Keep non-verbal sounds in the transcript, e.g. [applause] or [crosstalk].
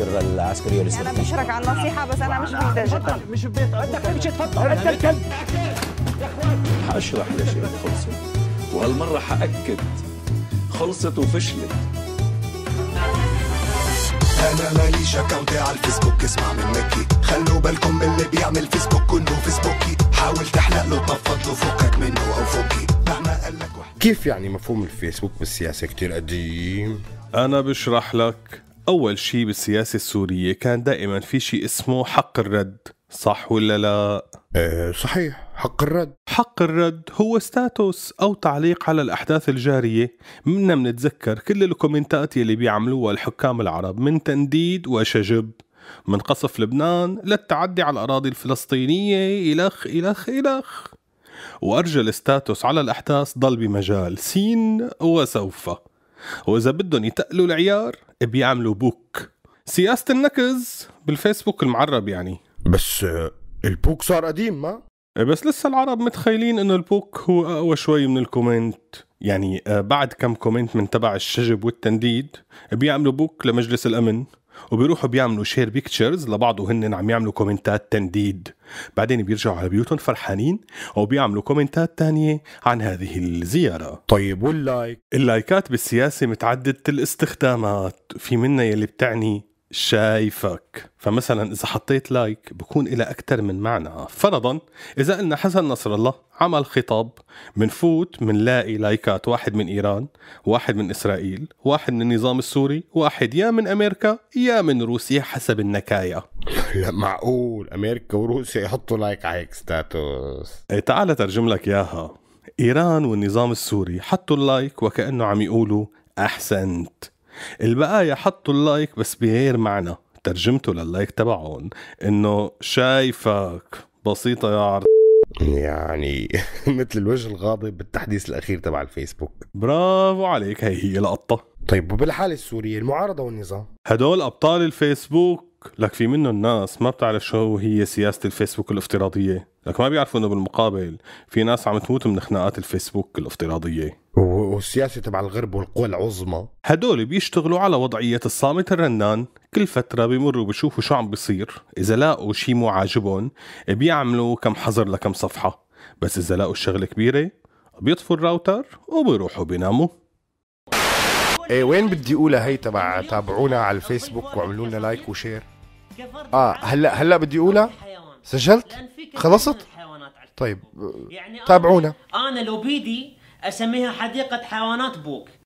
الخبير العسكري الاستراتيجي انا بشرك على النصيحه بس انا مش محتاجه تفضل مش بيت بدك تمشي تفضل انت الكلب حاشرح يا شيخ خلصت وهالمره حاكد خلصت وفشلت انا ماليش اكونت على الفيسبوك اسمع من مكي خلوا بالكم من اللي بيعمل فيسبوك كله فيسبوكي حاول تحلق له تنفض له فكك منه او فكي مهما قال لك كيف يعني مفهوم الفيسبوك بالسياسه كتير قديم انا بشرح لك أول شيء بالسياسة السورية كان دائما في شيء اسمه حق الرد صح ولا لا؟ أه صحيح حق الرد حق الرد هو ستاتوس أو تعليق على الأحداث الجارية منا منتذكر كل الكومنتات يلي بيعملوها الحكام العرب من تنديد وشجب من قصف لبنان للتعدي على الأراضي الفلسطينية إلخ إلخ إلخ وأرجى الستاتوس على الأحداث ضل بمجال سين وسوف وإذا بدهم يتقلوا العيار بيعملوا بوك سياسة النكز بالفيسبوك المعرب يعني بس البوك صار قديم ما إيه، بس لسه العرب متخيلين انه البوك هو اقوى شوي من الكومنت يعني آه، بعد كم كومنت من تبع الشجب والتنديد بيعملوا بوك لمجلس الامن وبيروحوا بيعملوا شير بيكتشرز لبعض وهن عم يعملوا كومنتات تنديد بعدين بيرجعوا على بيوتهم فرحانين وبيعملوا كومنتات تانية عن هذه الزيارة طيب واللايك اللايكات بالسياسة متعددة الاستخدامات في منا يلي بتعني شايفك فمثلا إذا حطيت لايك بكون إلى أكثر من معنى فرضا إذا قلنا حسن نصر الله عمل خطاب منفوت منلاقي لايكات واحد من إيران واحد من إسرائيل واحد من النظام السوري واحد يا من أمريكا يا من روسيا حسب النكاية لا معقول امريكا وروسيا يحطوا لايك على هيك ستاتوس تعال ترجم لك اياها ايران والنظام السوري حطوا اللايك وكانه عم يقولوا احسنت البقايا حطوا اللايك بس بغير معنى ترجمته لللايك تبعهم انه شايفك بسيطه يا عرض يعني [laughs] مثل الوجه الغاضب بالتحديث الاخير تبع الفيسبوك برافو عليك هي هي لقطه طيب وبالحاله السوريه المعارضه والنظام هدول ابطال الفيسبوك لك في منهم ناس ما بتعرف شو هي سياسة الفيسبوك الافتراضية لك ما بيعرفوا انه بالمقابل في ناس عم تموت من خناقات الفيسبوك الافتراضية والسياسة تبع الغرب والقوى العظمى هدول بيشتغلوا على وضعية الصامت الرنان كل فترة بيمروا بيشوفوا شو عم بيصير إذا لاقوا شي مو عاجبهم بيعملوا كم حظر لكم صفحة بس إذا لاقوا الشغلة كبيرة بيطفوا الراوتر وبيروحوا بيناموا ايه وين بدي اقولها هي تبع تابعونا على الفيسبوك واعملوا لنا لايك وشير كفرد اه هلا هلا بدي اقولها سجلت خلصت طيب يعني تابعونا انا لو بيدي اسميها حديقه حيوانات بوك